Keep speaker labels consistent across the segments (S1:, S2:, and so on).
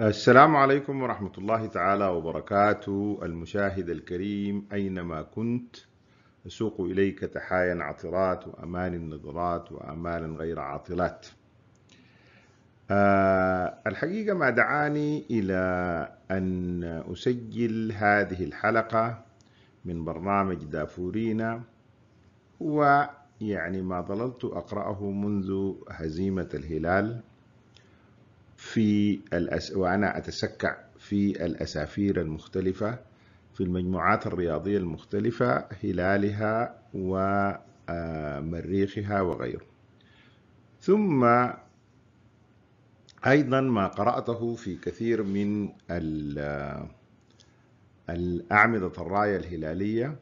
S1: السلام عليكم ورحمة الله تعالى وبركاته المشاهد الكريم أينما كنت أسوق إليك تحايا عطرات وأمان النظرات وأمال غير عاطلات آه، الحقيقة ما دعاني إلى أن أسجل هذه الحلقة من برنامج دافورينا هو يعني ما ظللت أقرأه منذ هزيمة الهلال في الأس... وأنا أتسكع في الأسافير المختلفة في المجموعات الرياضية المختلفة هلالها ومريخها آه، وغيره ثم أيضا ما قرأته في كثير من آه، الأعمدة الراية الهلالية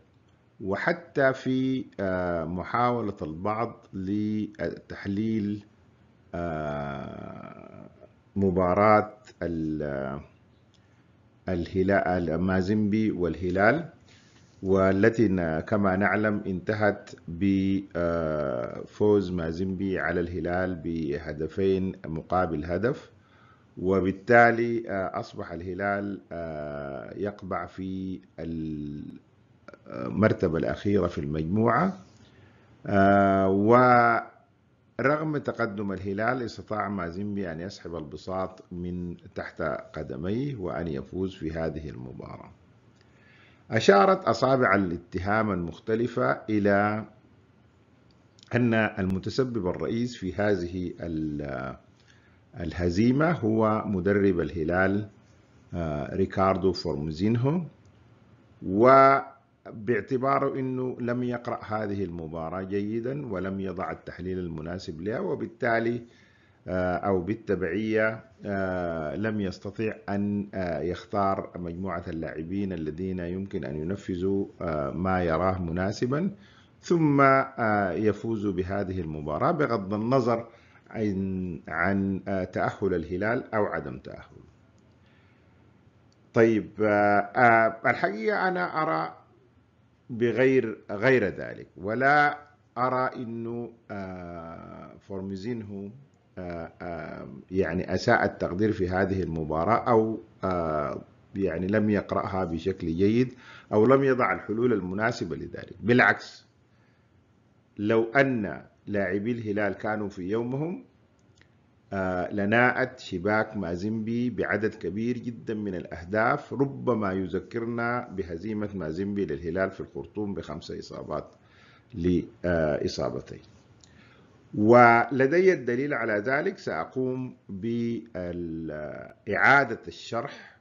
S1: وحتى في آه، محاولة البعض لتحليل مباراة الهلال المازيمبي والهلال والتي كما نعلم انتهت بفوز آه، مازنبي على الهلال بهدفين مقابل هدف وبالتالي آه، أصبح الهلال آه، يقبع في المرتبة الأخيرة في المجموعة و رغم تقدم الهلال استطاع مازيمبي أن يسحب البساط من تحت قدميه وأن يفوز في هذه المباراة أشارت أصابع الاتهام المختلفة إلى أن المتسبب الرئيس في هذه الهزيمة هو مدرب الهلال آه، ريكاردو فورمزينهو و باعتباره انه لم يقرا هذه المباراه جيدا ولم يضع التحليل المناسب لها وبالتالي آه، او بالتبعيه آه، لم يستطيع ان آه، يختار مجموعه اللاعبين الذين يمكن ان ينفذوا ما يراه مناسبا ثم يفوز بهذه المباراه بغض النظر عن عن تاهل الهلال او عدم تاهله. طيب الحقيقه انا ارى بغير غير ذلك ولا أرى أنه فورميزين آه، هو آه، آه، يعني أساء التقدير في هذه المباراة أو يعني لم يقرأها بشكل جيد أو لم يضع الحلول المناسبة لذلك بالعكس لو أن لاعبي الهلال كانوا في يومهم آه، لناءت شباك مازيمبي بعدد كبير جدا من الأهداف ربما يذكرنا بهزيمة مازيمبي للهلال في الخرطوم بخمسة إصابات لإصابتين ولدي الدليل على ذلك سأقوم بإعادة الشرح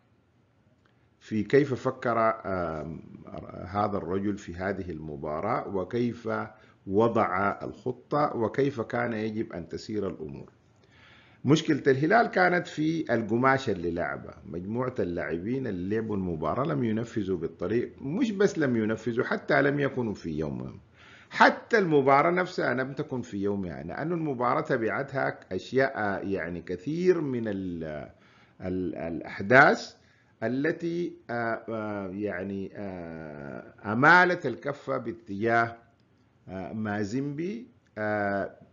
S1: في كيف فكر هذا الرجل في هذه المباراة وكيف وضع الخطة وكيف كان يجب أن تسير الأمور مشكلة الهلال كانت في القماشة اللي لعبها مجموعة اللاعبين اللي لعبوا المباراة لم ينفذوا بالطريق مش بس لم ينفذوا حتى لم يكونوا في يومهم حتى المباراة نفسها لم تكن في يومها يعني لأن المباراة تبعتها أشياء يعني كثير من الـ الـ الأحداث التي آه، آه، يعني آه، أمالت الكفة باتجاه مازيمبي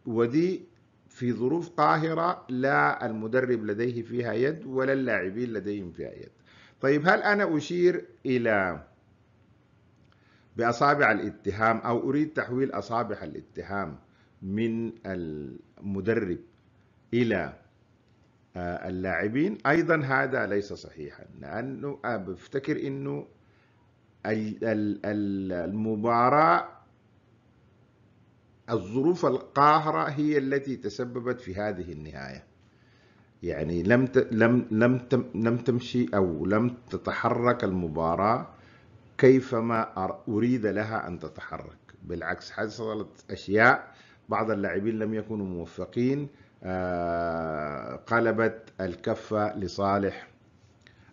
S1: ودي في ظروف قاهرة لا المدرب لديه فيها يد ولا اللاعبين لديهم فيها يد طيب هل أنا أشير إلى بأصابع الاتهام أو أريد تحويل أصابع الاتهام من المدرب إلى آه، اللاعبين أيضا هذا ليس صحيحا لأنه بفتكر أنه المباراة الظروف القاهرة هي التي تسببت في هذه النهاية يعني لم ت... لم لم تم... لم تمشي او لم تتحرك المباراة كيفما اريد لها ان تتحرك بالعكس حصلت اشياء بعض اللاعبين لم يكونوا موفقين آه قلبت الكفة لصالح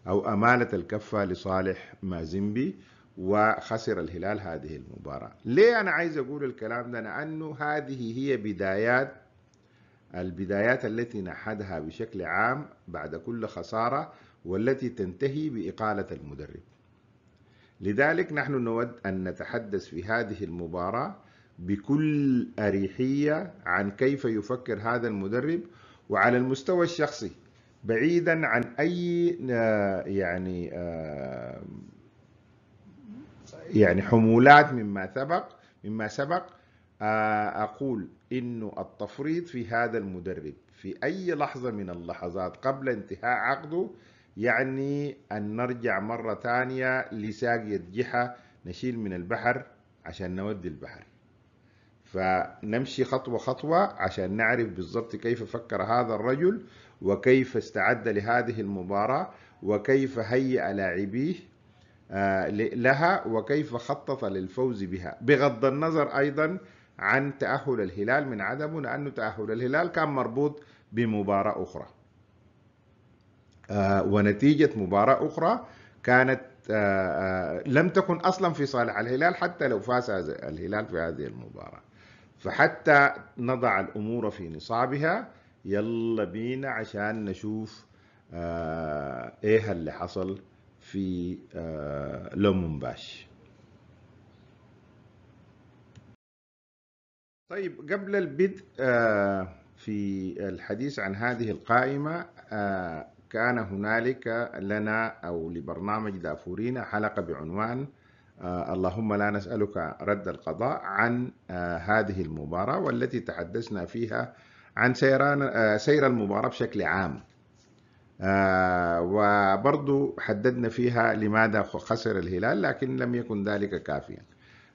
S1: او امالت الكفة لصالح مازيمبي وخسر الهلال هذه المباراة ليه أنا عايز أقول الكلام ده لأنه هذه هي بدايات البدايات التي نحدها بشكل عام بعد كل خسارة والتي تنتهي بإقالة المدرب لذلك نحن نود أن نتحدث في هذه المباراة بكل أريحية عن كيف يفكر هذا المدرب وعلى المستوى الشخصي بعيدا عن أي آه، يعني آه، يعني حمولات مما سبق مما سبق آه، أقول إنه التفريط في هذا المدرب في أي لحظة من اللحظات قبل انتهاء عقده يعني أن نرجع مرة ثانية لساقية جحة نشيل من البحر عشان نودي البحر فنمشي خطوة خطوة عشان نعرف بالضبط كيف فكر هذا الرجل وكيف استعد لهذه المباراة وكيف هيئ لاعبيه آه، لها وكيف خطط للفوز بها بغض النظر أيضا عن تأهل الهلال من عدمه لأنه تأهل الهلال كان مربوط بمباراة أخرى آه، ونتيجة مباراة أخرى كانت آه، لم تكن أصلا في صالح الهلال حتى لو فاز الهلال في هذه المباراة فحتى نضع الأمور في نصابها يلا بينا عشان نشوف ايه اللي حصل في آه، لومنباش طيب قبل البدء آه، في الحديث عن هذه القائمة آه، كان هنالك لنا أو لبرنامج دافورينا حلقة بعنوان اللهم لا نسألك رد القضاء عن هذه المباراة والتي تحدثنا فيها عن سيران سير المباراة بشكل عام آه، وبرضو حددنا فيها لماذا خسر الهلال لكن لم يكن ذلك كافيا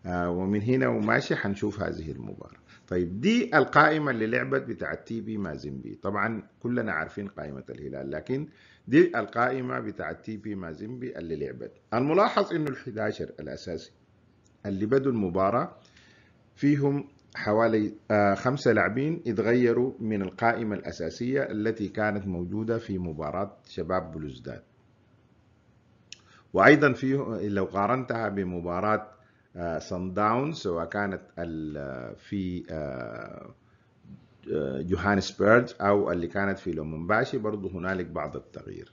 S1: آه، ومن هنا وماشي حنشوف هذه المباراة طيب دي القائمة اللي لعبت بتاعت تي بي مازيمبي طبعا كلنا عارفين قائمة الهلال لكن دي القائمة بتاعت تي بي مازيمبي اللي لعبت الملاحظ انه ال11 الاساسي اللي بدوا المباراة فيهم حوالي آه، خمسة لاعبين يتغيروا من القائمة الأساسية التي كانت موجودة في مباراة شباب بلوزداد وأيضا فيه لو قارنتها بمباراة سان آه، داونز سواء كانت آه، في جوهانسبرج أو اللي كانت في لومنباشي برضو هنالك بعض التغيير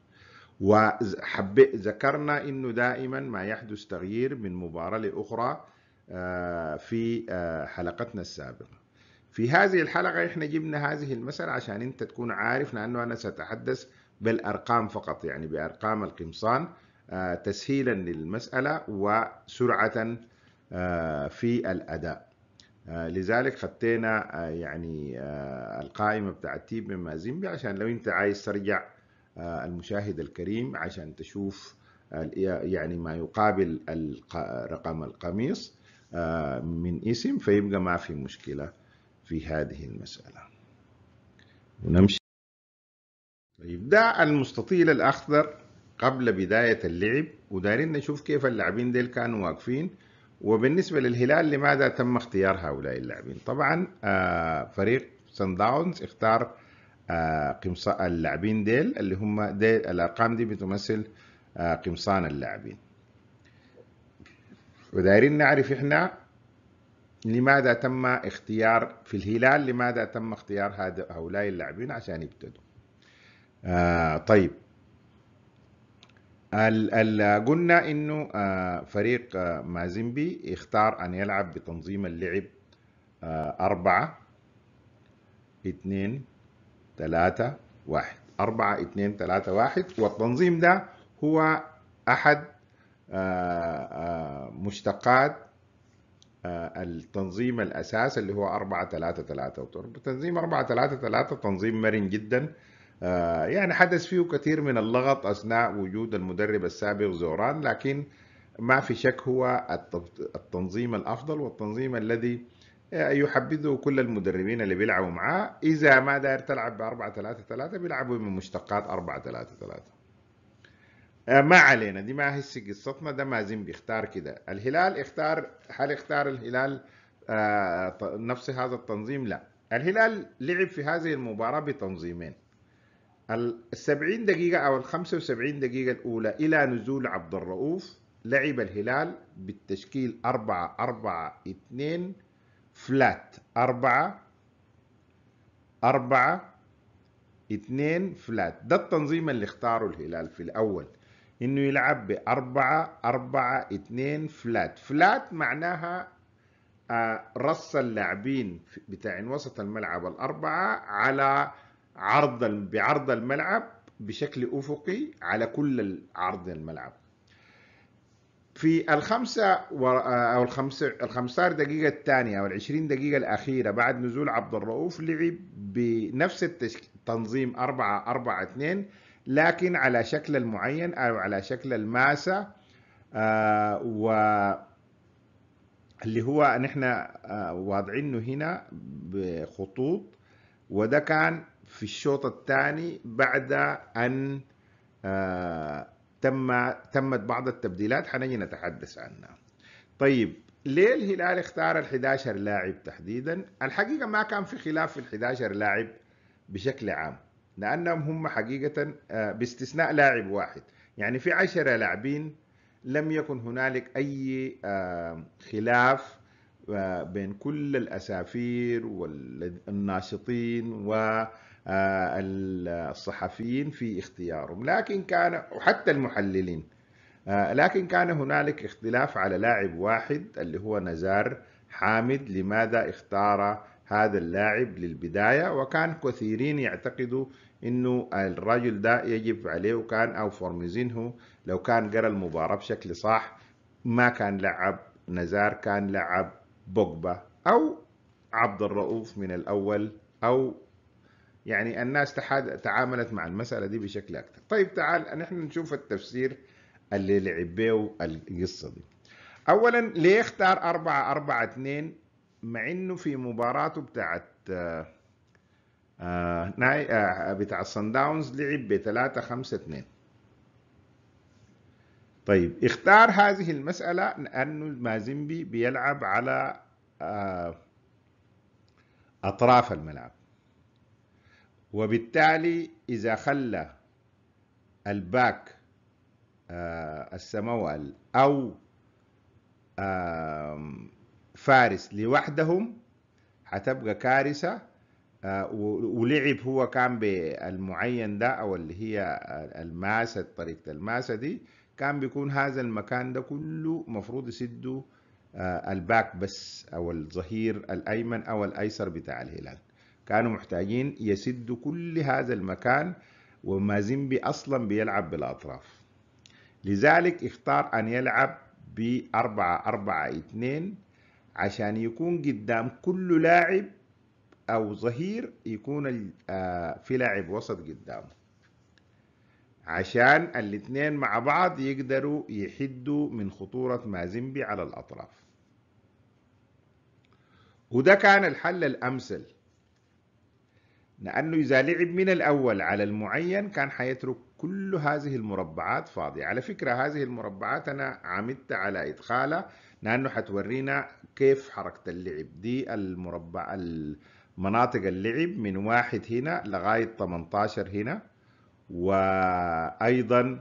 S1: وذكرنا انه دائما ما يحدث تغيير من مباراه لاخرى آه، في آه، حلقتنا السابقة في هذه الحلقة احنا جبنا هذه المسألة عشان انت تكون عارف لانه انا سأتحدث بالارقام فقط يعني بارقام القمصان آه، تسهيلا للمسألة وسرعة في الأداء لذلك خطينا يعني القائمة بتاعت تيب من مازيمبي عشان لو انت عايز ترجع المشاهد الكريم عشان تشوف يعني ما يقابل رقم القميص آه، من اسم فيبقى ما في مشكلة في هذه المسألة ونمشي طيب ده المستطيل الأخضر قبل بداية اللعب ودارين نشوف كيف اللاعبين ديل كانوا واقفين وبالنسبة للهلال لماذا تم اختيار هؤلاء اللاعبين طبعا آه، فريق سان داونز اختار آه، قمصان اللاعبين ديل اللي هم ديل الأرقام دي بتمثل قمصان اللاعبين ودايرين نعرف احنا لماذا تم اختيار في الهلال لماذا تم اختيار هؤلاء اللاعبين عشان يبتدوا آه طيب ال ال قلنا انه آه فريق آه مازيمبي اختار ان يلعب بتنظيم اللعب آه أربعة اثنين ثلاثة واحد أربعة اثنين ثلاثة واحد والتنظيم ده هو أحد آه، آه، مشتقات آه، التنظيم الأساس اللي هو 4 3 3 تنظيم 4 3 3 تنظيم مرن جدا يعني حدث فيه كثير من اللغط أثناء وجود المدرب السابق زوران لكن ما في شك هو التنظيم الأفضل والتنظيم الذي يحبذه كل المدربين اللي بيلعبوا معاه إذا ما داير تلعب ب 4 3 3 بيلعبوا من مشتقات 4 3 3 آه، ما علينا دي ما هسه قصتنا ده مازن بيختار كده الهلال اختار هل اختار الهلال آه، نفس هذا التنظيم لا الهلال لعب في هذه المباراه بتنظيمين ال 70 دقيقه او ال 75 دقيقه الاولى الى نزول عبد الرؤوف لعب الهلال بالتشكيل 4 4 2 فلات 4 4 2 فلات ده التنظيم اللي اختاره الهلال في الاول انه يلعب بأربعة أربعة 2 فلات فلات معناها آه، رص اللاعبين بتاعين وسط الملعب الأربعة على عرض بعرض الملعب بشكل أفقي على كل عرض الملعب في الخمسة آه، أو الخمسة الخمسة دقيقة الثانية أو العشرين دقيقة الأخيرة بعد نزول عبد الرؤوف لعب بنفس التنظيم أربعة أربعة اثنين لكن على شكل المعين أو على شكل الماسة آه و اللي هو نحن آه واضعينه هنا بخطوط وده كان في الشوط الثاني بعد أن آه تم تمت بعض التبديلات حنجي نتحدث عنها طيب ليه الهلال اختار ال 11 لاعب تحديدا؟ الحقيقه ما كان في خلاف في ال 11 لاعب بشكل عام لأنهم هم حقيقة آه، باستثناء لاعب واحد يعني في عشرة لاعبين لم يكن هنالك أي آه، خلاف آه، بين كل الأسافير والناشطين والصحفيين في اختيارهم لكن كان وحتى المحللين لكن كان هنالك اختلاف على لاعب واحد اللي هو نزار حامد لماذا اختار هذا اللاعب للبداية وكان كثيرين يعتقدوا انه الرجل ده يجب عليه كان او فورميزينهو لو كان قرا المباراه بشكل صح ما كان لعب نزار كان لعب بوجبا او عبد الرؤوف من الاول او يعني الناس تحاد... تعاملت مع المساله دي بشكل اكثر طيب تعال نحن نشوف التفسير اللي لعب بيه القصه دي اولا ليه اختار 4 4 2 مع انه في مباراته بتاعت آه، آه ناي آه بتاع صن داونز لعب ب 3 5 2 طيب اختار هذه المسألة لانه مازيمبي بيلعب على آه أطراف الملعب وبالتالي إذا خلى الباك آه السموال أو آه فارس لوحدهم هتبقى كارثة آه، ولعب هو كان بالمعين ده او اللي هي الماسة طريقة الماسة دي كان بيكون هذا المكان ده كله مفروض يسده آه، الباك بس او الظهير الايمن او الايسر بتاع الهلال كانوا محتاجين يسدوا كل هذا المكان ومازيمبي اصلا بيلعب بالاطراف لذلك اختار ان يلعب ب 4 4 2 عشان يكون قدام كل لاعب او ظهير يكون آه، في لاعب وسط قدامه عشان الاثنين مع بعض يقدروا يحدوا من خطورة مازيمبي على الأطراف وده كان الحل الأمثل لأنه إذا لعب من الأول على المعين كان حيترك كل هذه المربعات فاضية على فكرة هذه المربعات أنا عمدت على إدخالها لأنه حتورينا كيف حركة اللعب دي المربع مناطق اللعب من واحد هنا لغاية 18 هنا وأيضا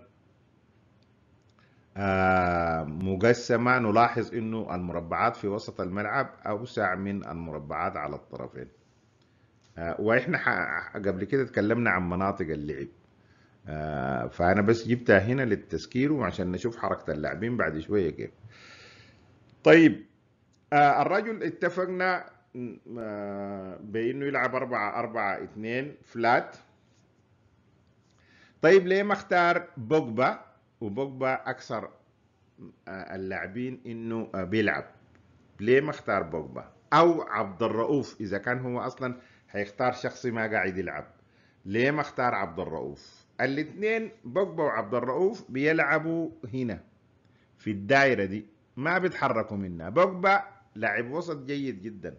S1: آه، مقسمة نلاحظ أنه المربعات في وسط الملعب أوسع من المربعات على الطرفين آه، وإحنا قبل كده تكلمنا عن مناطق اللعب آه، فأنا بس جبتها هنا للتذكير وعشان نشوف حركة اللاعبين بعد شوية كيف طيب الرجل اتفقنا بانه يلعب 4 4 2 فلات طيب ليه ما اختار بوجبا وبوجبا اكثر آه، اللاعبين انه آه، بيلعب ليه ما اختار بوجبا او عبد الرؤوف اذا كان هو اصلا هيختار شخصي ما قاعد يلعب ليه ما اختار عبد الرؤوف الاثنين بوجبا وعبد الرؤوف بيلعبوا هنا في الدائره دي ما بيتحركوا منها بوجبا لاعب وسط جيد جدا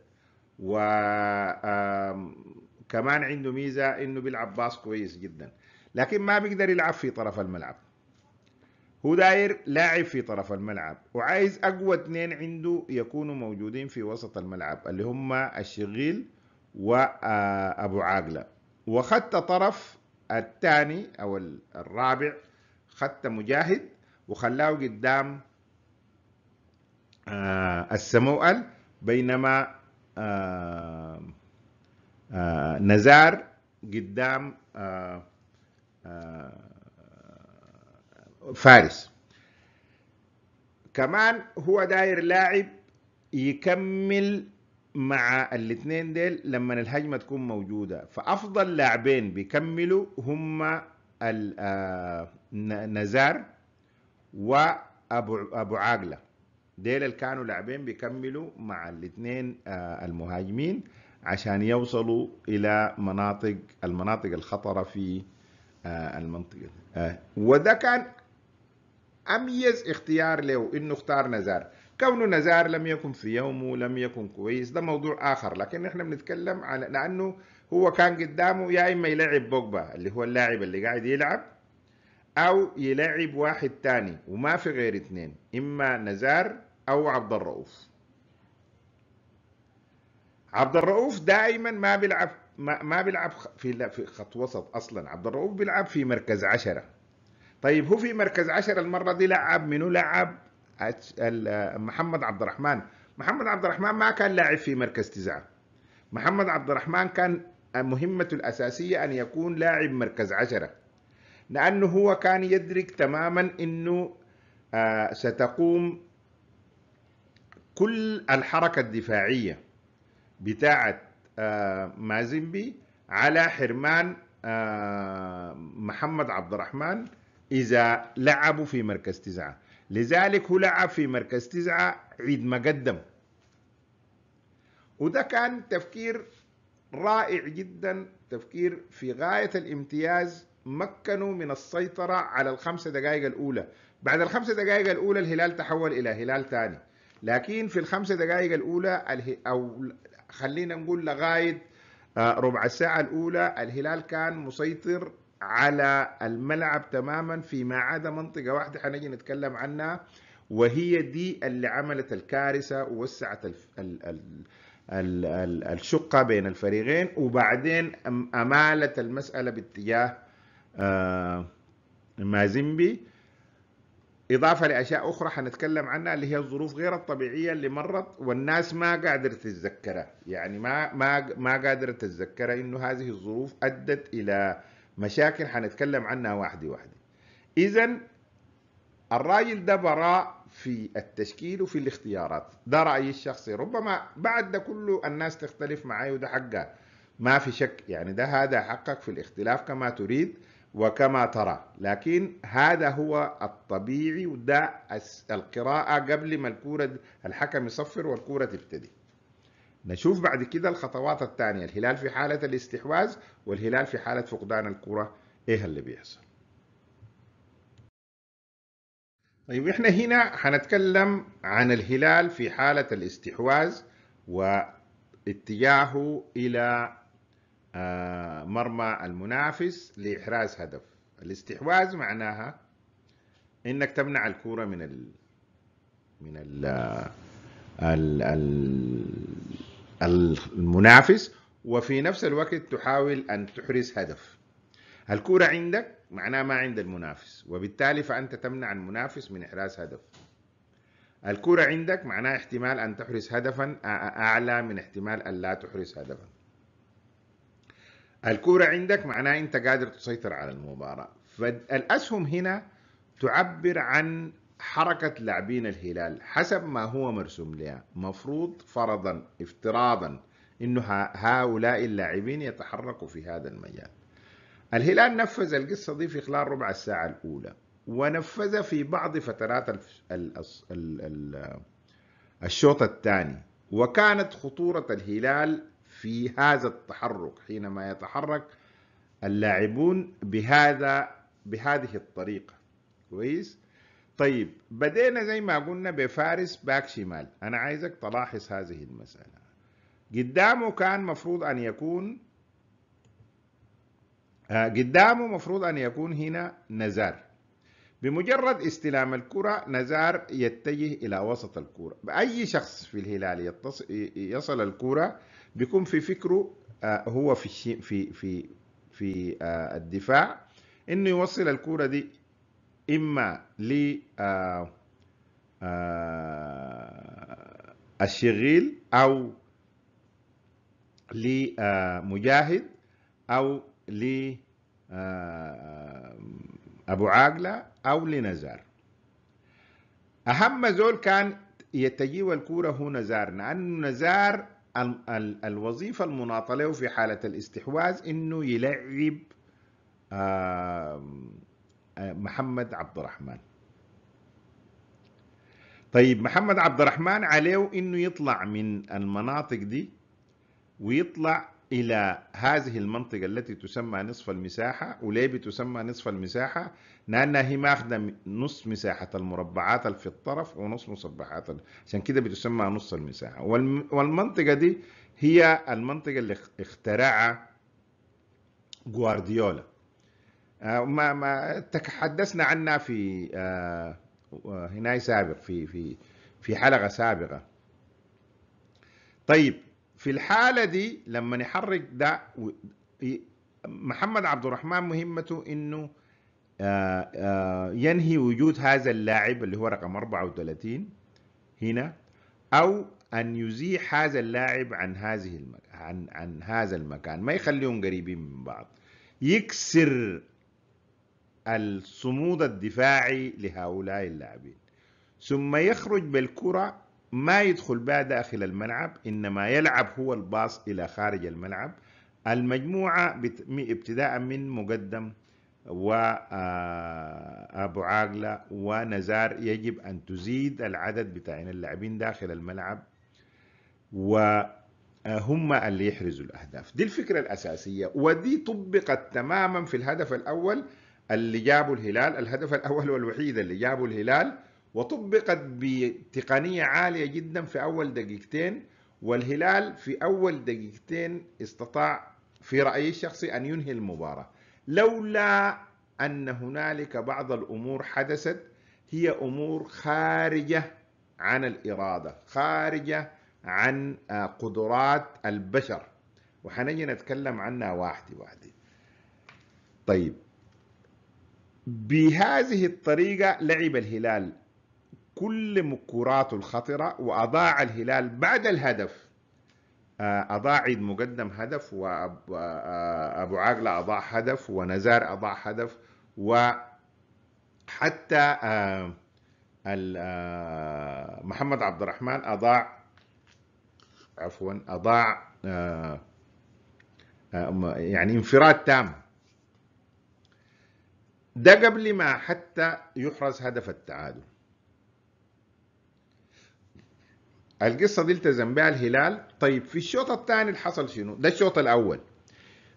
S1: وكمان عنده ميزة انه بيلعب باص كويس جدا لكن ما بيقدر يلعب في طرف الملعب هو داير لاعب في طرف الملعب وعايز اقوى اثنين عنده يكونوا موجودين في وسط الملعب اللي هم الشغيل وابو عاقله وخدت طرف الثاني او الرابع خدت مجاهد وخلاه قدام السموئل بينما آه، آه، نزار قدام آه، فارس كمان هو داير لاعب يكمل مع الاثنين ديل لما الهجمه تكون موجوده فافضل لاعبين بيكملوا هما نزار وابو ابو عاقله ديل كانوا لاعبين بيكملوا مع الاثنين آه، المهاجمين عشان يوصلوا الى مناطق المناطق الخطره في آه، المنطقه آه، وده كان اميز اختيار له انه اختار نزار كونه نزار لم يكن في يومه لم يكن كويس ده موضوع اخر لكن احنا بنتكلم على لانه هو كان قدامه يا اما يلعب بوجبا اللي هو اللاعب اللي قاعد يلعب او يلعب واحد تاني وما في غير اثنين اما نزار أو عبد الرؤوف عبد الرؤوف دائما ما بيلعب ما, ما بيلعب في في خط وسط اصلا عبد الرؤوف بيلعب في مركز عشرة طيب هو في مركز عشرة المره دي لعب منو لعب محمد عبد الرحمن محمد عبد الرحمن ما كان لاعب في مركز تسعة محمد عبد الرحمن كان مهمته الأساسية أن يكون لاعب مركز عشرة لأنه هو كان يدرك تماما أنه آه، ستقوم كل الحركة الدفاعية بتاعة آه، مازنبي على حرمان آه، محمد عبد الرحمن إذا لعبوا في مركز تسعة لذلك هو لعب في مركز تسعة عيد ما قدم وده كان تفكير رائع جدا تفكير في غاية الامتياز مكنوا من السيطرة على الخمس دقائق الأولى بعد الخمس دقائق الأولى الهلال تحول إلى هلال ثاني لكن في الخمسة دقائق الأولى أو خلينا نقول لغاية آه، ربع الساعة الأولى الهلال كان مسيطر على الملعب تماما فيما عدا منطقة واحدة حنجي نتكلم عنها وهي دي اللي عملت الكارثة ووسعت الف... ال... ال... ال... ال... الشقة بين الفريقين وبعدين أمالت المسألة باتجاه آه إضافة لأشياء أخرى حنتكلم عنها اللي هي الظروف غير الطبيعية اللي مرت والناس ما قادرة تتذكرها يعني ما ما ما قادرة تتذكرها إنه هذه الظروف أدت إلى مشاكل حنتكلم عنها واحدة واحدة إذا الراجل ده براء في التشكيل وفي الاختيارات ده رأيي الشخصي ربما بعد ده كله الناس تختلف معي وده حقها ما في شك يعني ده هذا حقك في الاختلاف كما تريد وكما ترى لكن هذا هو الطبيعي وده القراءة قبل ما الكورة الحكم يصفر والكورة تبتدي نشوف بعد كده الخطوات الثانية الهلال في حالة الاستحواذ والهلال في حالة فقدان الكرة ايه اللي بيحصل طيب احنا هنا هنتكلم عن الهلال في حالة الاستحواذ واتجاهه إلى آه، مرمى المنافس لإحراز هدف الاستحواذ معناها انك تمنع الكرة من ال من آه، ال ال ال المنافس وفي نفس الوقت تحاول ان تحرز هدف الكرة عندك معناها ما عند المنافس وبالتالي فانت تمنع المنافس من احراز هدف الكرة عندك معناها احتمال ان تحرز هدفا اعلى من احتمال ان لا تحرز هدفا الكورة عندك معناه أنت قادر تسيطر على المباراة فالأسهم هنا تعبر عن حركة لاعبين الهلال حسب ما هو مرسوم لها مفروض فرضا افتراضا أن هؤلاء اللاعبين يتحركوا في هذا المجال الهلال نفذ القصة دي في خلال ربع الساعة الأولى ونفذ في بعض فترات الشوط الثاني وكانت خطورة الهلال في هذا التحرك حينما يتحرك اللاعبون بهذا بهذه الطريقة كويس طيب بدينا زي ما قلنا بفارس باك شمال أنا عايزك تلاحظ هذه المسألة قدامه كان مفروض أن يكون آه، قدامه مفروض أن يكون هنا نزار بمجرد استلام الكرة نزار يتجه إلى وسط الكرة أي شخص في الهلال يصل الكرة بيكون في فكره آه، هو في في في في آه، الدفاع انه يوصل الكوره دي اما ل آه، الشغيل او لمجاهد او ل ابو عاقله او لنزار اهم زول كان يتجيب الكوره هو نزار لانه نزار الوظيفة المناطة له في حالة الاستحواذ انه يلعب محمد عبد الرحمن طيب محمد عبد الرحمن عليه انه يطلع من المناطق دي ويطلع إلى هذه المنطقة التي تسمى نصف المساحة وليه بتسمى نصف المساحة لأنها هي ماخذة نصف مساحة المربعات في الطرف ونصف مسبحات عشان كده بتسمى نصف المساحة والمنطقة دي هي المنطقة اللي اخترعها جوارديولا آه، ما ما تحدثنا عنها في آه، هنا سابق في في في حلقة سابقة طيب في الحالة دي لما نحرك ده محمد عبد الرحمن مهمته انه آه، آه، ينهي وجود هذا اللاعب اللي هو رقم 34 هنا او ان يزيح هذا اللاعب عن هذه عن عن هذا المكان ما يخليهم قريبين من بعض يكسر الصمود الدفاعي لهؤلاء اللاعبين ثم يخرج بالكره ما يدخل بها داخل الملعب إنما يلعب هو الباص إلى خارج الملعب المجموعة ابتداء من مقدم وابو آه، عاقله ونزار يجب ان تزيد العدد بتاعين اللاعبين داخل الملعب وهم آه، اللي يحرزوا الاهداف دي الفكره الاساسيه ودي طبقت تماما في الهدف الاول اللي جابه الهلال الهدف الاول والوحيد اللي جابه الهلال وطبقت بتقنية عالية جدا في أول دقيقتين والهلال في أول دقيقتين استطاع في رأيي الشخصي أن ينهي المباراة لولا أن هنالك بعض الأمور حدثت هي أمور خارجة عن الإرادة خارجة عن آه، قدرات البشر وحنجي نتكلم عنها واحدة واحدة طيب بهذه الطريقة لعب الهلال كل مكوراته الخطرة وأضاع الهلال بعد الهدف آه، أضاع عيد مقدم هدف وأبو آه، عاقلة أضاع هدف ونزار أضاع هدف وحتى آه، محمد عبد الرحمن أضاع عفوا أضاع يعني انفراد تام ده قبل ما حتى يحرز هدف التعادل القصه دي التزم بها الهلال طيب في الشوط الثاني حصل شنو ده الشوط الاول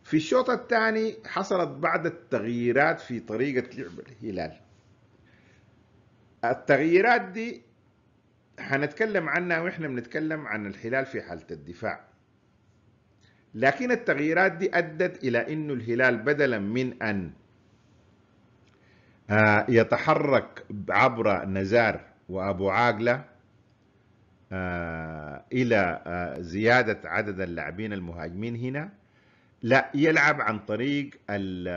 S1: في الشوط الثاني حصلت بعض التغييرات في طريقه لعب الهلال التغييرات دي هنتكلم عنها واحنا بنتكلم عن الهلال في حاله الدفاع لكن التغييرات دي ادت الى انه الهلال بدلا من ان آه، يتحرك عبر نزار وابو عاقله آه، الى آه، زياده عدد اللاعبين المهاجمين هنا لا يلعب عن طريق ال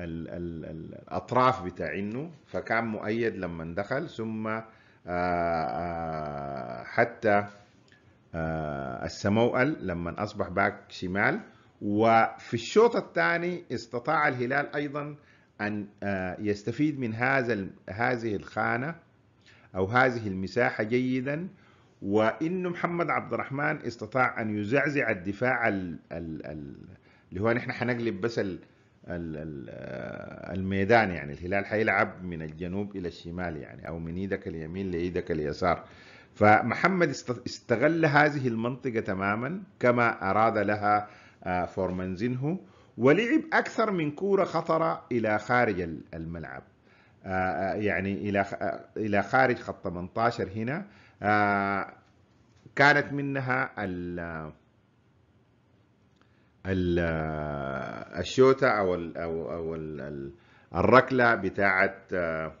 S1: ال ال الاطراف بتاعينه فكان مؤيد لما دخل ثم آه، حتى السموأل لما اصبح باك شمال وفي الشوط الثاني استطاع الهلال ايضا ان يستفيد من هذا هذه الخانه او هذه المساحه جيدا وإن محمد عبد الرحمن استطاع أن يزعزع الدفاع ال ال اللي هو نحن حنقلب بس الـ الـ آه، الميدان يعني الهلال حيلعب من الجنوب إلى الشمال يعني أو من إيدك اليمين لإيدك اليسار فمحمد استغل هذه المنطقة تماما كما أراد لها آه، فورمنزنه ولعب أكثر من كورة خطرة إلى خارج الملعب آه، يعني إلى إلى خارج خط 18 هنا آه، كانت منها ال الشوتة أو ال أو أو ال الركلة بتاعت آه،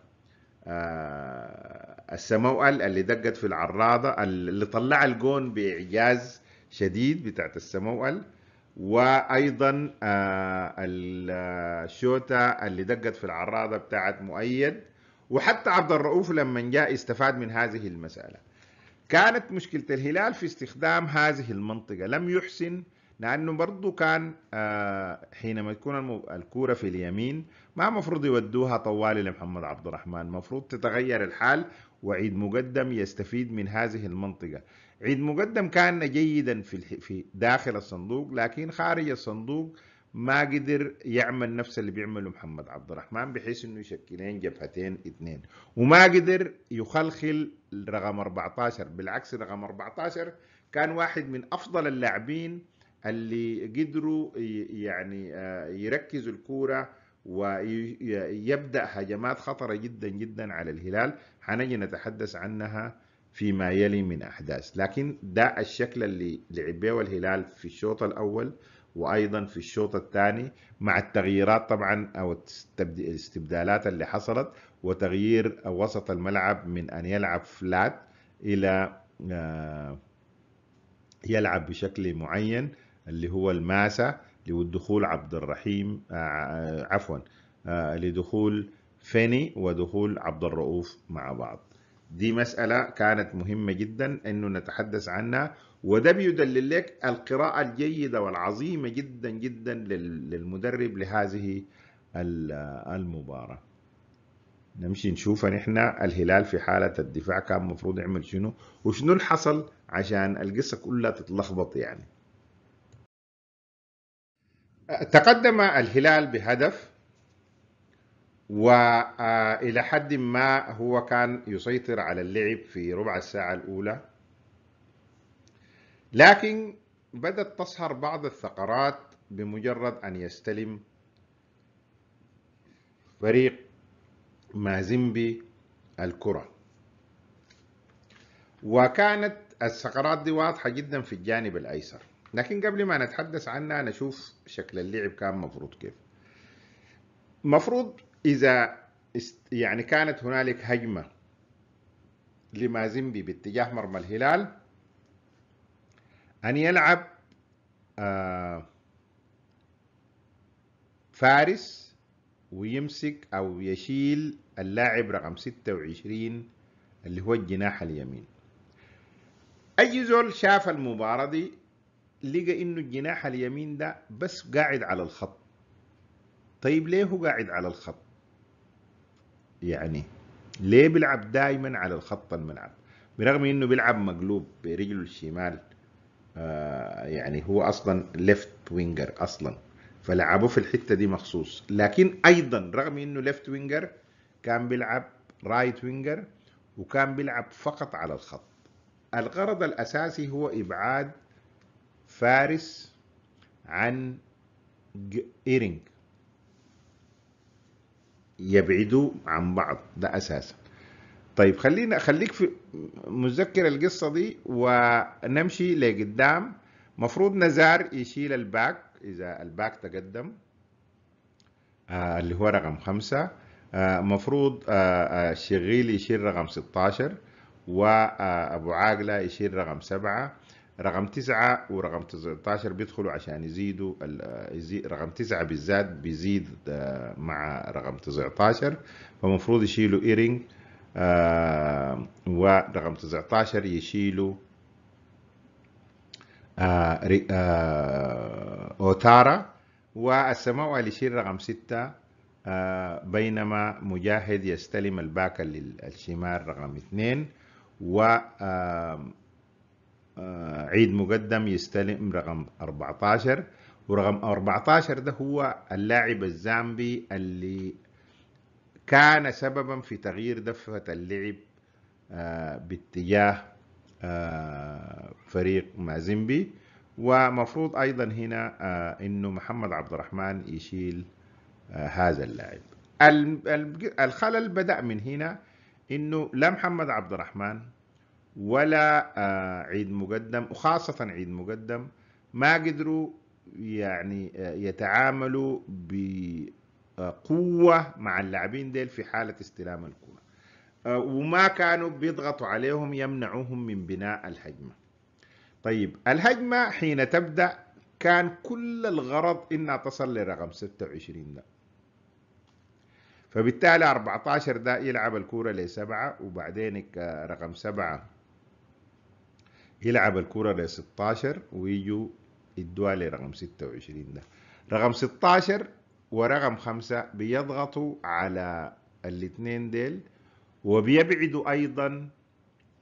S1: آه، السموأل اللي دقت في العراضة اللي طلع الجون بإعجاز شديد بتاعت السموأل وأيضا الشوتة اللي دقت في العراضة بتاعت مؤيد وحتى عبد الرؤوف لما جاء استفاد من هذه المسألة كانت مشكلة الهلال في استخدام هذه المنطقة لم يحسن لأنه برضو كان آه، حينما تكون الكورة في اليمين ما مفروض يودوها طوالي لمحمد عبد الرحمن مفروض تتغير الحال وعيد مقدم يستفيد من هذه المنطقة عيد مقدم كان جيدا في داخل الصندوق لكن خارج الصندوق ما قدر يعمل نفس اللي بيعمله محمد عبد الرحمن بحيث انه يشكلين جبهتين اثنين وما قدر يخلخل رقم 14 بالعكس رقم 14 كان واحد من افضل اللاعبين اللي قدروا يعني آه، يركزوا الكوره ويبدا هجمات خطره جدا جدا على الهلال حنجي نتحدث عنها فيما يلي من احداث لكن ده الشكل اللي لعب الهلال في الشوط الاول وايضا في الشوط الثاني مع التغييرات طبعا او الاستبدالات اللي حصلت وتغيير وسط الملعب من ان يلعب فلات الى آه، يلعب بشكل معين اللي هو الماسة لدخول عبد الرحيم آه، آه، عفوا لدخول فيني ودخول عبد الرؤوف مع بعض دي مسألة كانت مهمة جدا انه نتحدث عنها وده بيدلل لك القراءة الجيدة والعظيمة جدا جدا للمدرب لهذه المباراة نمشي نشوف نحن الهلال في حالة الدفاع كان المفروض يعمل شنو وشنو اللي حصل عشان القصة كلها تتلخبط يعني تقدم الهلال بهدف وإلى آه، حد ما هو كان يسيطر على اللعب في ربع الساعة الأولى لكن بدأت تظهر بعض الثقرات بمجرد أن يستلم فريق مازيمبي الكرة وكانت الثقرات دي واضحة جدا في الجانب الأيسر لكن قبل ما نتحدث عنها نشوف شكل اللعب كان مفروض كيف مفروض إذا يعني كانت هنالك هجمة لمازيمبي باتجاه مرمى الهلال أن يلعب آه، فارس ويمسك أو يشيل اللاعب رقم 26 اللي هو الجناح اليمين أي زول شاف المباراة دي لقى إنه الجناح اليمين ده بس قاعد على الخط طيب ليه هو قاعد على الخط يعني ليه بيلعب دايما على الخط الملعب برغم انه بيلعب مقلوب برجله الشمال آه، يعني هو اصلا ليفت وينجر اصلا فلعبوه في الحته دي مخصوص لكن ايضا رغم انه ليفت وينجر كان بيلعب رايت وينجر وكان بيلعب فقط على الخط الغرض الاساسي هو ابعاد فارس عن ايرينج يبعدوا عن بعض ده اساسا طيب خلينا خليك في مذكر القصه دي ونمشي لقدام مفروض نزار يشيل الباك اذا الباك تقدم آه اللي هو رقم خمسة آه مفروض آه, آه، يشيل رقم 16 وابو آه، عاقله يشيل رقم سبعة رقم تسعة ورقم 19 بيدخلوا عشان يزيدوا آه، رقم تسعة بالذات بيزيد مع رقم 19 فمفروض يشيلوا ايرنج آه، ورقم 19 يشيلوا آه، آه، أوتارا والسماوي يشيل رقم 6 بينما مجاهد يستلم الباك للشمال رقم 2 و عيد مقدم يستلم رقم 14 ورقم 14 ده هو اللاعب الزامبي اللي كان سببا في تغيير دفة اللعب آه، باتجاه آه، فريق مازيمبي ومفروض ايضا هنا آه، انه محمد عبد الرحمن يشيل هذا اللاعب الخلل بدا من هنا انه لا محمد عبد الرحمن ولا عيد مقدم وخاصه عيد مقدم ما قدروا يعني يتعاملوا ب قوه مع اللاعبين ديل في حاله استلام الكره آه، وما كانوا بيضغطوا عليهم يمنعوهم من بناء الهجمه طيب الهجمه حين تبدا كان كل الغرض انها تصل لرقم 26 ده فبالتالي 14 ده يلعب الكوره لسبعه وبعدين رقم سبعه يلعب الكرة ل 16 ويجوا يدوها لرقم 26 ده رقم 16 ورقم خمسة بيضغطوا على الاثنين ديل وبيبعدوا أيضا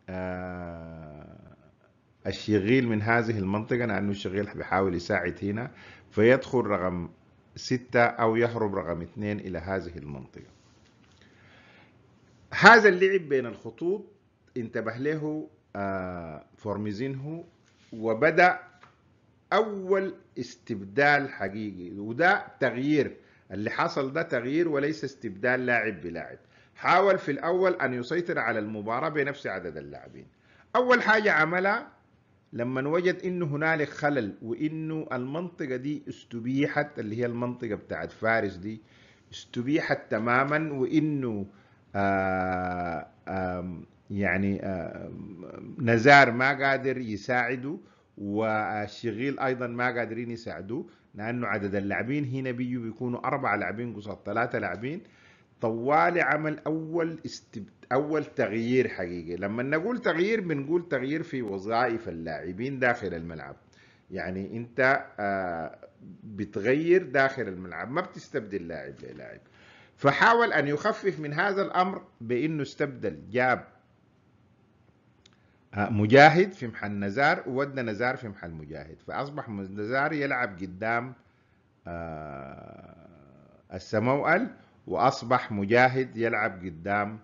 S1: آه، الشغيل من هذه المنطقة لأنه الشغيل بيحاول يساعد هنا فيدخل رقم ستة أو يهرب رقم اثنين إلى هذه المنطقة هذا اللعب بين الخطوط انتبه له آه، فورميزينهو وبدأ أول استبدال حقيقي وده تغيير اللي حصل ده تغيير وليس استبدال لاعب بلاعب حاول في الأول أن يسيطر على المباراة بنفس عدد اللاعبين أول حاجة عملها لما وجد انه هنالك خلل وانه المنطقه دي استبيحت اللي هي المنطقه بتاعت فارس دي استبيحت تماما وانه آآ آه، آآ يعني آآ نزار ما قادر يساعده والشغيل ايضا ما قادرين يساعدوه لانه عدد اللاعبين هنا بيجوا بيكونوا اربع لاعبين قصاد ثلاثه لاعبين طوالي عمل اول استبد... اول تغيير حقيقي لما نقول تغيير بنقول تغيير في وظائف اللاعبين داخل الملعب يعني انت آه، بتغير داخل الملعب ما بتستبدل لاعب بلاعب فحاول ان يخفف من هذا الامر بانه استبدل جاب آه، مجاهد في محل نزار وودى نزار في محل مجاهد فأصبح نزار يلعب قدام آه، السموأل وأصبح مجاهد يلعب قدام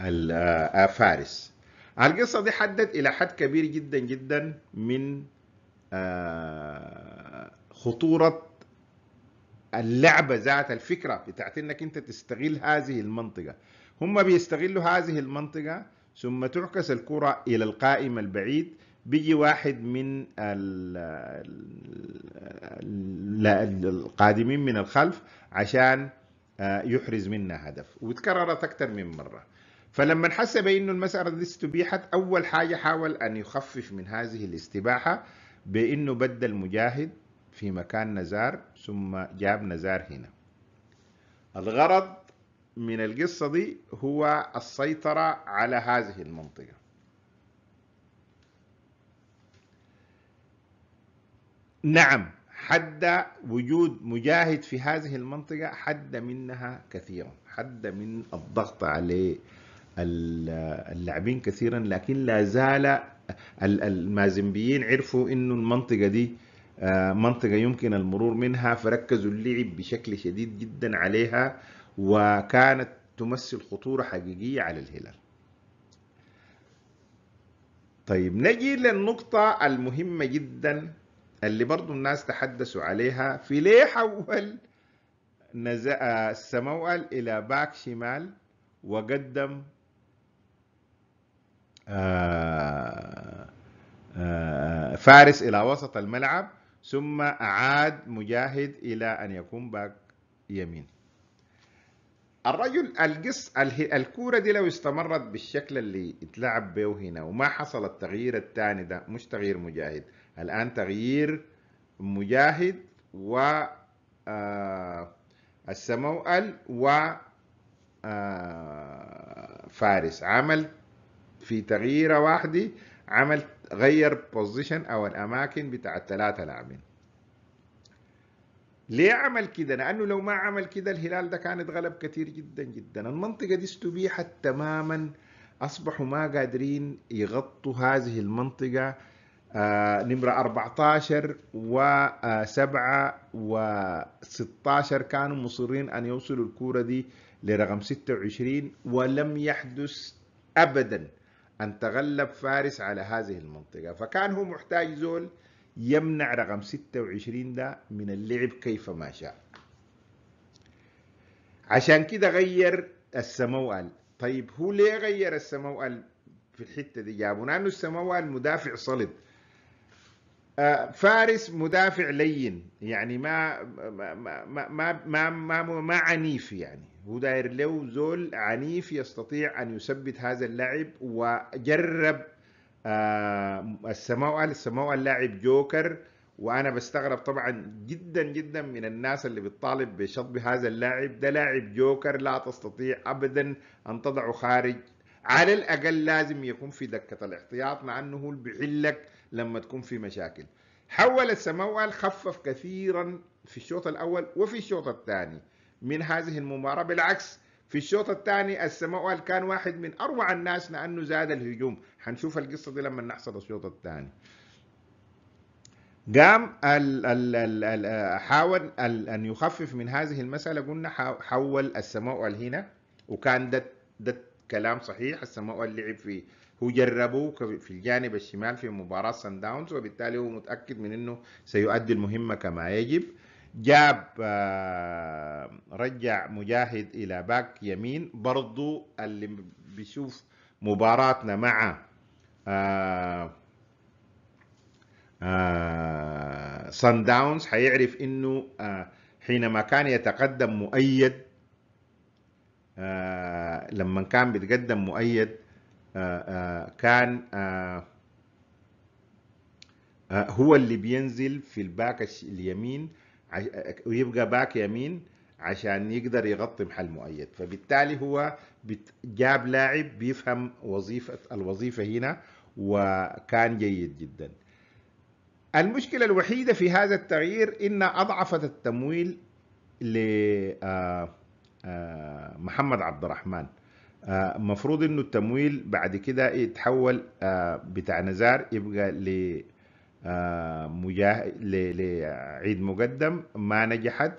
S1: آه، فارس القصة دي حدت إلى حد كبير جدا جدا من خطورة اللعبة ذات الفكرة بتاعت انك انت تستغل هذه المنطقة هم بيستغلوا هذه المنطقة ثم تعكس الكرة إلى القائمة البعيد بيجي واحد من القادمين من الخلف عشان آه، يحرز منها هدف وتكررت أكثر من مرة فلما حس بأنه المسألة دي استبيحت أول حاجة حاول أن يخفف من هذه الاستباحة بأنه بدل مجاهد في مكان نزار ثم جاب نزار هنا الغرض من القصة دي هو السيطرة على هذه المنطقة نعم حد وجود مجاهد في هذه المنطقة حد منها كثيرا حد من الضغط عليه اللاعبين كثيرا لكن لا زال المازمبيين عرفوا انه المنطقة دي آه، منطقة يمكن المرور منها فركزوا اللعب بشكل شديد جدا عليها وكانت تمثل خطورة حقيقية على الهلال طيب نجي للنقطة المهمة جدا اللي برضو الناس تحدثوا عليها في ليه حول نزأ السموال إلى باك شمال وقدم آه، آه، فارس إلى وسط الملعب ثم أعاد مجاهد إلى أن يكون باك يمين الرجل القص الكوره دي لو استمرت بالشكل اللي اتلعب به هنا وما حصل التغيير الثاني ده مش تغيير مجاهد الان تغيير مجاهد و آه، السموأل و آه، فارس عمل في تغييره واحده عمل غير بوزيشن او الاماكن بتاع الثلاثه لاعبين ليه عمل كده؟ لأنه لو ما عمل كده الهلال ده كان اتغلب كثير جدا جدا المنطقة دي استبيحت تماما أصبحوا ما قادرين يغطوا هذه المنطقة آه نمرة 14 و7 و16 كانوا مصرين أن يوصلوا الكورة دي لرقم 26 ولم يحدث أبدا أن تغلب فارس على هذه المنطقة فكان هو محتاج زول يمنع رقم 26 ده من اللعب كيف ما شاء عشان كده غير السموال طيب هو ليه غير السموال في الحتة دي جابوا لأنه السموال مدافع صلب آه، فارس مدافع لين يعني ما ما ما ما ما, ما, ما عنيف يعني هو داير له زول عنيف يستطيع ان يثبت هذا اللاعب وجرب آه السماء قال السماء قال لاعب جوكر وانا بستغرب طبعا جدا جدا من الناس اللي بتطالب بشطب هذا اللاعب ده لاعب جوكر لا تستطيع ابدا ان تضعه خارج على الاقل لازم يكون في دكه الاحتياط مع انه هو اللي بيحلك لما تكون في مشاكل حول السماوال خفف كثيرا في الشوط الاول وفي الشوط الثاني من هذه المباراه بالعكس في الشوط الثاني السماوال كان واحد من اروع الناس لانه زاد الهجوم حنشوف القصه دي لما نحصل الشوط الثاني قام ال ال ال حاول الـ ان يخفف من هذه المساله قلنا حول السماوال هنا وكان ده ده كلام صحيح السماوال لعب في هو جربه في الجانب الشمال في مباراة سان داونز وبالتالي هو متأكد من أنه سيؤدي المهمة كما يجب جاب آه، رجع مجاهد الى باك يمين برضو اللي بيشوف مباراتنا مع سان آه، داونز آه، حيعرف انه حينما كان يتقدم مؤيد لما كان بيتقدم مؤيد كان هو اللي بينزل في الباك اليمين ويبقى باك يمين عشان يقدر يغطي محل مؤيد فبالتالي هو جاب لاعب بيفهم وظيفة الوظيفة هنا وكان جيد جدا المشكلة الوحيدة في هذا التغيير إن أضعفت التمويل لمحمد آه، آه، عبد الرحمن آه، مفروض إنه التمويل بعد كده يتحول بتاع نزار يبقى ل آه، مجاه... لعيد مقدم ما نجحت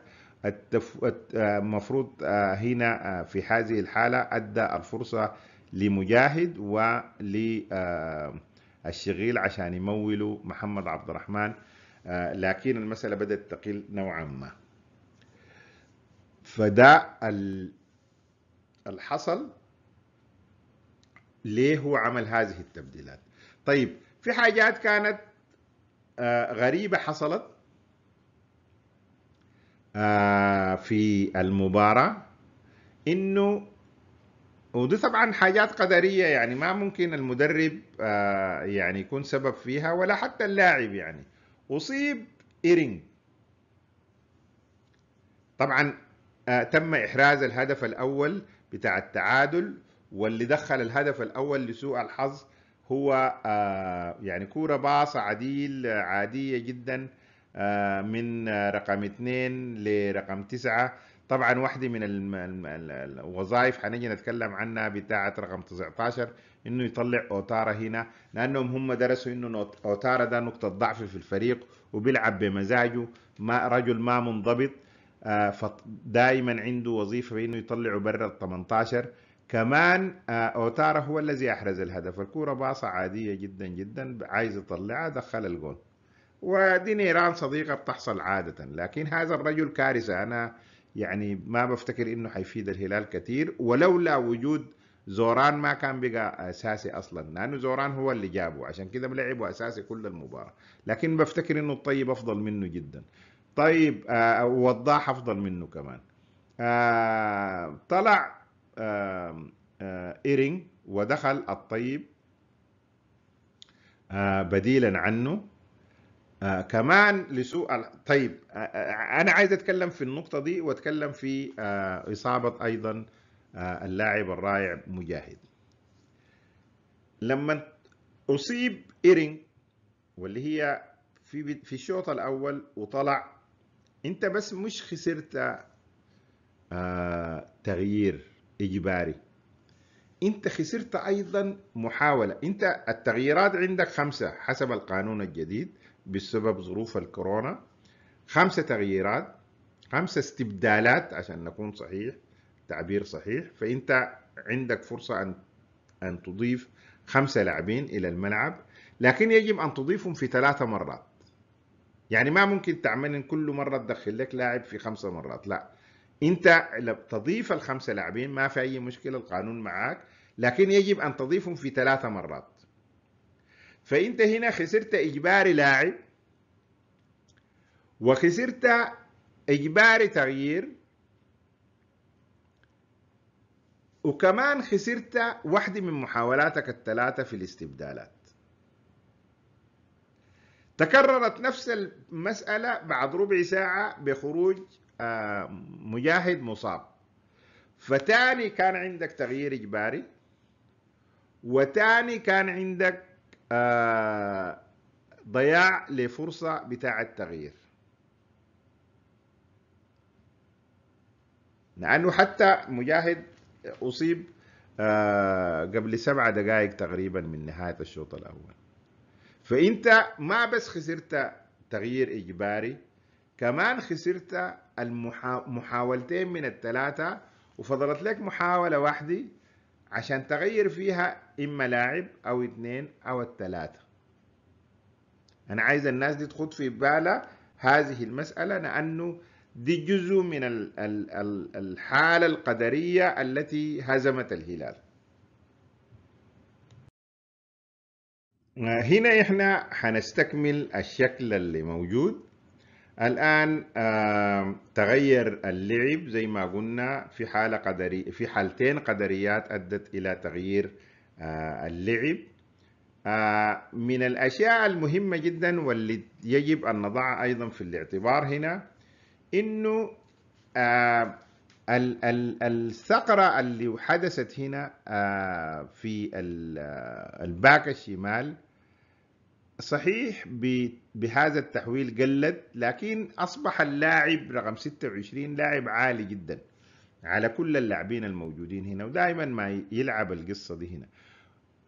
S1: المفروض آه، آه، هنا في هذه الحالة أدى الفرصة لمجاهد وللشغيل عشان يمولوا محمد عبد الرحمن لكن المسألة بدأت تقل نوعا ما فده اللي حصل ليه هو عمل هذه التبديلات طيب في حاجات كانت آه، غريبة حصلت آه، في المباراة إنه ودي طبعا حاجات قدرية يعني ما ممكن المدرب آه، يعني يكون سبب فيها ولا حتى اللاعب يعني أصيب إيرينج طبعا تم إحراز الهدف الأول بتاع التعادل واللي دخل الهدف الأول لسوء الحظ هو آه، يعني كورة باص عديل عادية جدا آه، من رقم اثنين لرقم تسعة طبعا واحدة من الوظائف حنجي نتكلم عنها بتاعة رقم 19 انه يطلع اوتارا هنا لانهم هم درسوا انه اوتارا ده نقطة ضعف في الفريق وبيلعب بمزاجه ما رجل ما منضبط آه، فدائما عنده وظيفة بانه يطلعه برا ال 18 كمان آه، اوتارا هو الذي احرز الهدف الكوره باصه عاديه جدا جدا عايز يطلعها دخل الجول ودي نيران صديقه بتحصل عاده لكن هذا الرجل كارثه انا يعني ما بفتكر انه حيفيد الهلال كثير ولولا وجود زوران ما كان بقى اساسي اصلا لانه زوران هو اللي جابه عشان كده بلعبه اساسي كل المباراه لكن بفتكر انه الطيب افضل منه جدا طيب آه وضاح افضل منه كمان آه طلع آه، إيرينج ودخل الطيب آه، بديلا عنه آه، كمان لسوء طيب انا عايز اتكلم في النقطه دي واتكلم في اصابه ايضا اللاعب الرائع مجاهد لما اصيب ايرينج واللي هي في في الشوط الاول وطلع انت بس مش خسرت تغيير إجباري أنت خسرت أيضا محاولة أنت التغييرات عندك خمسة حسب القانون الجديد بسبب ظروف الكورونا خمسة تغييرات خمسة استبدالات عشان نكون صحيح تعبير صحيح فأنت عندك فرصة أن أن تضيف خمسة لاعبين إلى الملعب لكن يجب أن تضيفهم في ثلاثة مرات يعني ما ممكن تعمل كل مرة تدخل لك لاعب في خمسة مرات لا انت تضيف الخمسه لاعبين ما في اي مشكله القانون معاك لكن يجب ان تضيفهم في ثلاثه مرات فانت هنا خسرت اجباري لاعب وخسرت اجباري تغيير وكمان خسرت واحدة من محاولاتك الثلاثة في الاستبدالات تكررت نفس المسألة بعد ربع ساعة بخروج آه، مجاهد مصاب فتاني كان عندك تغيير إجباري وتاني كان عندك آه، ضياع لفرصة بتاع التغيير لأنه حتى مجاهد أصيب آه، قبل سبعة دقائق تقريبا من نهاية الشوط الأول فأنت ما بس خسرت تغيير إجباري كمان خسرت محاولتين من الثلاثة وفضلت لك محاولة واحدة عشان تغير فيها إما لاعب أو اثنين أو الثلاثة أنا عايز الناس دي تخط في بالها هذه المسألة لأنه دي جزء من الحالة القدرية التي هزمت الهلال آه، هنا احنا هنستكمل الشكل اللي موجود الآن تغير اللعب زي ما قلنا في حالة قدري في حالتين قدريات أدت إلى تغيير اللعب من الأشياء المهمة جدا واللي يجب أن نضعها أيضا في الاعتبار هنا إنه الثقرة اللي حدثت هنا في الباك الشمال صحيح بهذا التحويل قلت لكن أصبح اللاعب رقم 26 لاعب عالي جدا على كل اللاعبين الموجودين هنا ودائما ما يلعب القصة دي هنا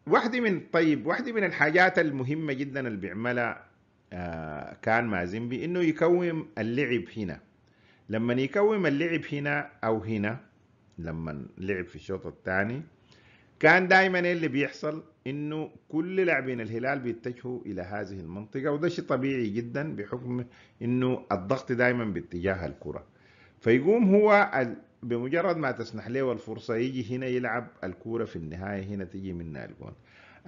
S1: واحدة من طيب واحدة من الحاجات المهمة جدا اللي بيعملها آه، كان مازنبي انه يكوم اللعب هنا لما يكوم اللعب هنا او هنا لما لعب في الشوط الثاني كان دائما اللي بيحصل انه كل لاعبين الهلال بيتجهوا الى هذه المنطقه وده شيء طبيعي جدا بحكم انه الضغط دائما باتجاه الكره فيقوم هو بمجرد ما تسنح له الفرصه يجي هنا يلعب الكوره في النهايه هنا تيجي منها الجون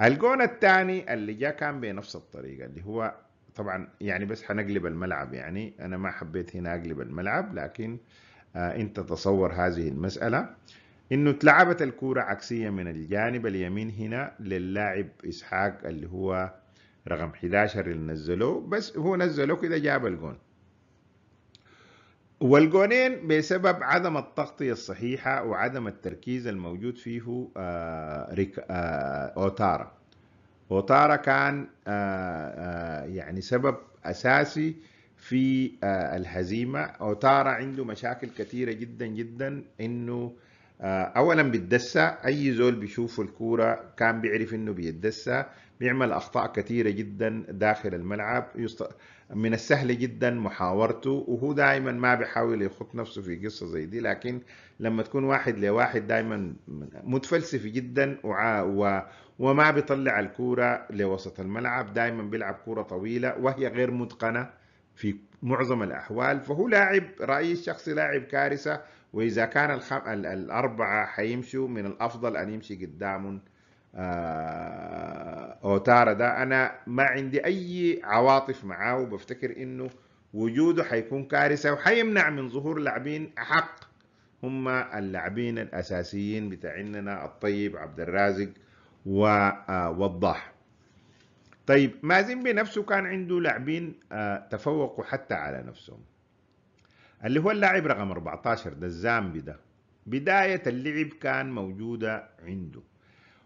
S1: الجون الثاني اللي جاء كان بنفس الطريقه اللي هو طبعا يعني بس حنقلب الملعب يعني انا ما حبيت هنا اقلب الملعب لكن آه انت تصور هذه المساله انه اتلعبت الكوره عكسيه من الجانب اليمين هنا للاعب اسحاق اللي هو رقم 11 اللي نزلوه بس هو نزله كده جاب الجون والجونين بسبب عدم التغطية الصحيحة وعدم التركيز الموجود فيه آه ريك آه أوتارا أوتارا كان آه, آه، يعني سبب أساسي في آه، الهزيمة أوتارا عنده مشاكل كثيرة جدا جدا إنه آه، اولا بيتدسى اي زول بيشوف الكوره كان بيعرف انه بيتدسى بيعمل اخطاء كثيره جدا داخل الملعب يست... من السهل جدا محاورته وهو دائما ما بيحاول يخط نفسه في قصه زي دي لكن لما تكون واحد لواحد دائما متفلسف جدا وع... و... وما بيطلع الكوره لوسط الملعب دائما بيلعب كوره طويله وهي غير متقنه في معظم الاحوال فهو لاعب رايي الشخصي لاعب كارثه وإذا كان الخم... الأربعة حيمشوا من الأفضل أن يمشي قدام آه... أوتارا ده أنا ما عندي أي عواطف معاه وبفتكر إنه وجوده حيكون كارثة وحيمنع من ظهور لاعبين أحق هم اللاعبين الأساسيين بتاعنا الطيب عبد الرازق ووضاح آه، طيب مازن بنفسه كان عنده لاعبين آه، تفوقوا حتى على نفسهم اللي هو اللاعب رقم 14 ده الزامبي ده بداية اللعب كان موجودة عنده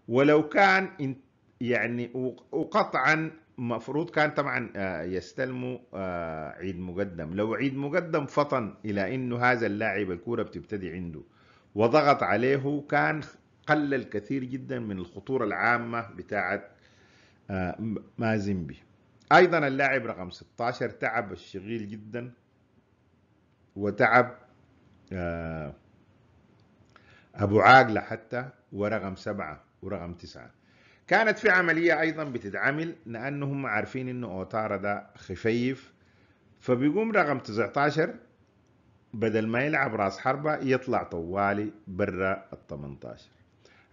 S1: ولو كان يعني وقطعا مفروض كان طبعا آه، يستلموا آه، عيد مقدم لو عيد مقدم فطن إلى أنه هذا اللاعب الكورة بتبتدي عنده وضغط عليه كان قلل كثير جدا من الخطورة العامة بتاعت آه، مازنبي أيضا اللاعب رقم 16 تعب الشغيل جدا وتعب آه، أبو عاقلة حتى ورقم سبعة ورقم تسعة كانت في عملية أيضا بتتعمل لأنهم عارفين إنه أوتارا ده خفيف فبيقوم رقم 19 بدل ما يلعب راس حربة يطلع طوالي برا ال 18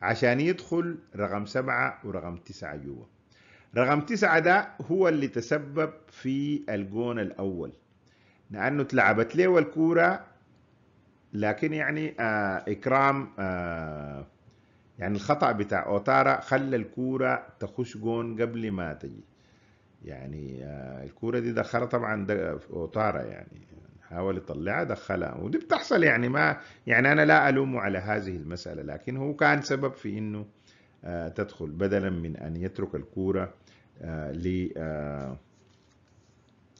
S1: عشان يدخل رقم سبعة ورقم تسعة جوا رقم تسعة ده هو اللي تسبب في الجون الأول لانه اتلعبت له الكوره لكن يعني آه اكرام آه يعني الخطا بتاع اوتارا خلى الكوره تخش جون قبل ما تجي يعني آه الكوره دي دخلها طبعا اوتارا يعني حاول يطلعها دخلها ودي بتحصل يعني ما يعني انا لا الومه على هذه المساله لكن هو كان سبب في انه آه تدخل بدلا من ان يترك الكوره آه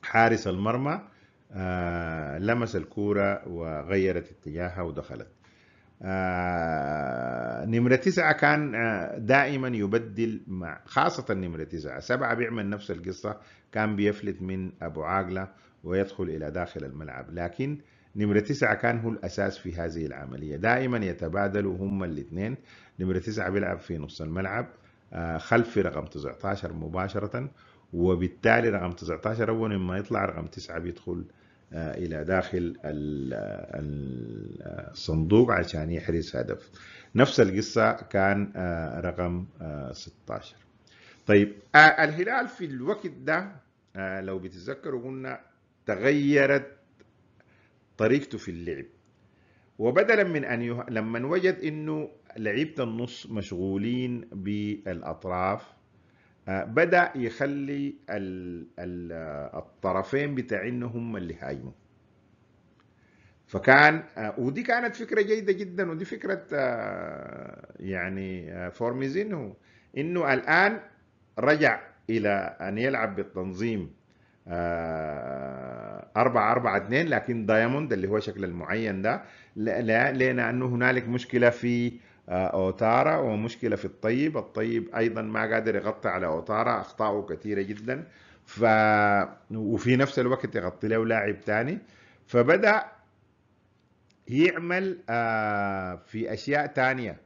S1: لحارس آه، المرمى آه، لمس الكورة وغيرت اتجاهها ودخلت آه، نمرة تسعة كان آه، دائما يبدل مع خاصة نمرة تسعة سبعة بيعمل نفس القصة كان بيفلت من أبو عاقلة ويدخل إلى داخل الملعب لكن نمرة تسعة كان هو الأساس في هذه العملية دائما يتبادلوا هم الاثنين نمرة تسعة بيلعب في نص الملعب خلف رقم 19 مباشرة وبالتالي رقم 19 أول ما يطلع رقم 9 بيدخل آه، إلى داخل الصندوق عشان يحرز هدف نفس القصة كان آه، رقم 16 آه، طيب الهلال في الوقت ده لو بتتذكروا قلنا تغيرت طريقته في اللعب وبدلا من ان يه... لما وجد انه لعيبه النص مشغولين بالاطراف آه، بدا يخلي آه، الطرفين بتاعين هم اللي هاجموا فكان آه، ودي كانت فكره جيده جدا ودي فكره يعني فورميزينو انه الان رجع الى ان يلعب بالتنظيم 4 4 2 لكن دايموند اللي هو شكل المعين ده لان هنالك مشكله في آه، اوتارا ومشكله في الطيب الطيب ايضا ما قادر يغطي على اوتارا اخطائه كثيره جدا ف وفي نفس الوقت يغطي له لاعب ثاني فبدا يعمل آه، في اشياء ثانيه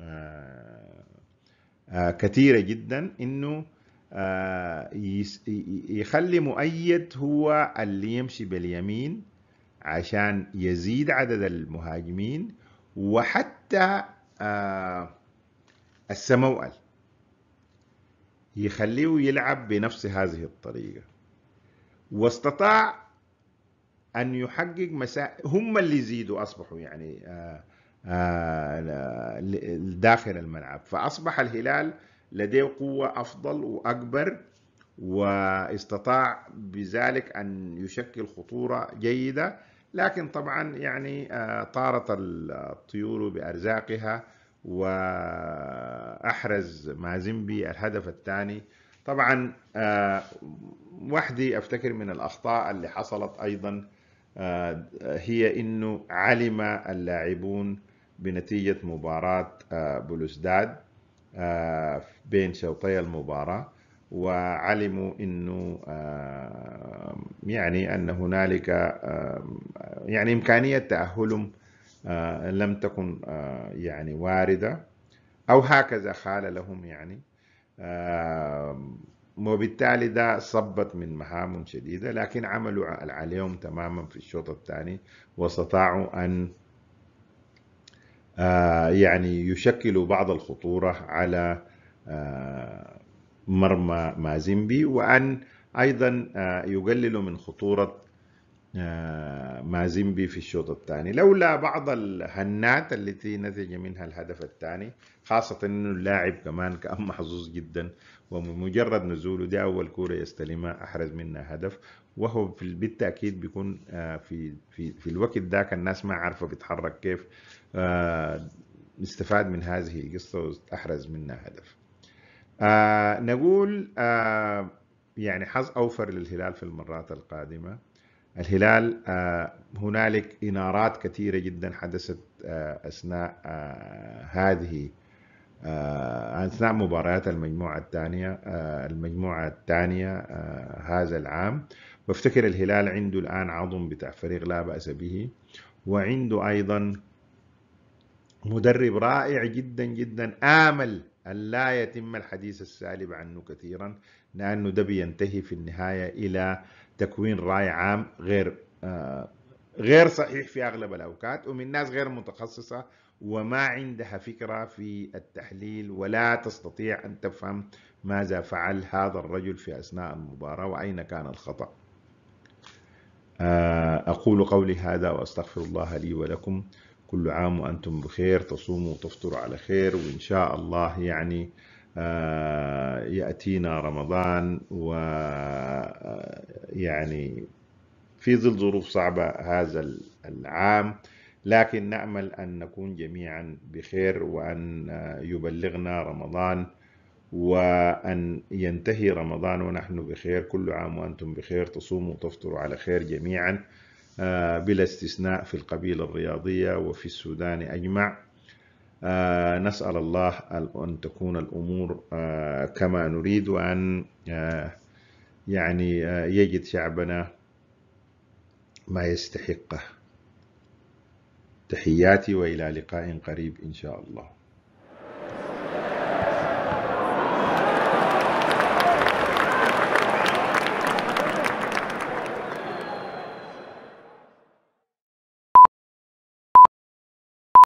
S1: آه، كثيره جدا انه يخلي مؤيد هو اللي يمشي باليمين عشان يزيد عدد المهاجمين وحتى آه، السموأل يخليه يلعب بنفس هذه الطريقة واستطاع أن يحقق مسائل هم اللي يزيدوا أصبحوا يعني آه، آه، داخل الملعب فأصبح الهلال لديه قوة أفضل وأكبر واستطاع بذلك أن يشكل خطورة جيدة لكن طبعا يعني آه، طارت الطيور بأرزاقها وأحرز مازيمبي الهدف الثاني طبعا آه، وحدي أفتكر من الأخطاء اللي حصلت أيضا آه، هي أنه علم اللاعبون بنتيجة مباراة بلوزداد بين شوطي المباراة وعلموا انه يعني ان هنالك يعني امكانيه تاهلهم لم تكن يعني وارده او هكذا خال لهم يعني وبالتالي ده صبت من مهام شديده لكن عملوا عليهم تماما في الشوط الثاني واستطاعوا ان يعني يشكلوا بعض الخطوره على مرمى مازيمبي وأن أيضا آه، يقللوا من خطورة آه، مازيمبي في الشوط الثاني لولا بعض الهنات التي نتج منها الهدف الثاني خاصة أنه اللاعب كمان كان محظوظ جدا ومجرد نزوله دي أول كورة يستلمها أحرز منها هدف وهو بالتأكيد بيكون آه، في, في, في الوقت ذاك الناس ما عارفة بيتحرك كيف استفاد من هذه القصة وأحرز منها هدف آه نقول آه يعني حظ اوفر للهلال في المرات القادمه الهلال آه هنالك انارات كثيره جدا حدثت آه اثناء آه هذه آه، اثناء مباريات المجموعه الثانيه آه، المجموعه الثانيه آه، هذا العام بفتكر الهلال عنده الان عظم بتاع فريق لا باس به وعنده ايضا مدرب رائع جدا جدا امل أن لا يتم الحديث السالب عنه كثيرا لأنه ده بينتهي في النهاية إلى تكوين رأي عام غير آه، غير صحيح في أغلب الأوقات ومن ناس غير متخصصة وما عندها فكرة في التحليل ولا تستطيع أن تفهم ماذا فعل هذا الرجل في أثناء المباراة وأين كان الخطأ آه، أقول قولي هذا وأستغفر الله لي ولكم كل عام وأنتم بخير تصوموا وتفطروا على خير وإن شاء الله يعني آه، يأتينا رمضان و آه، يعني في ظل ظروف صعبة هذا العام لكن نأمل أن نكون جميعا بخير وأن آه، يبلغنا رمضان وأن ينتهي رمضان ونحن بخير كل عام وأنتم بخير تصوموا وتفطروا على خير جميعا آه، بلا استثناء في القبيلة الرياضية وفي السودان أجمع آه، نسأل الله أن تكون الأمور آه، كما نريد وأن يعني يجد شعبنا ما يستحقه تحياتي وإلى لقاء قريب إن شاء الله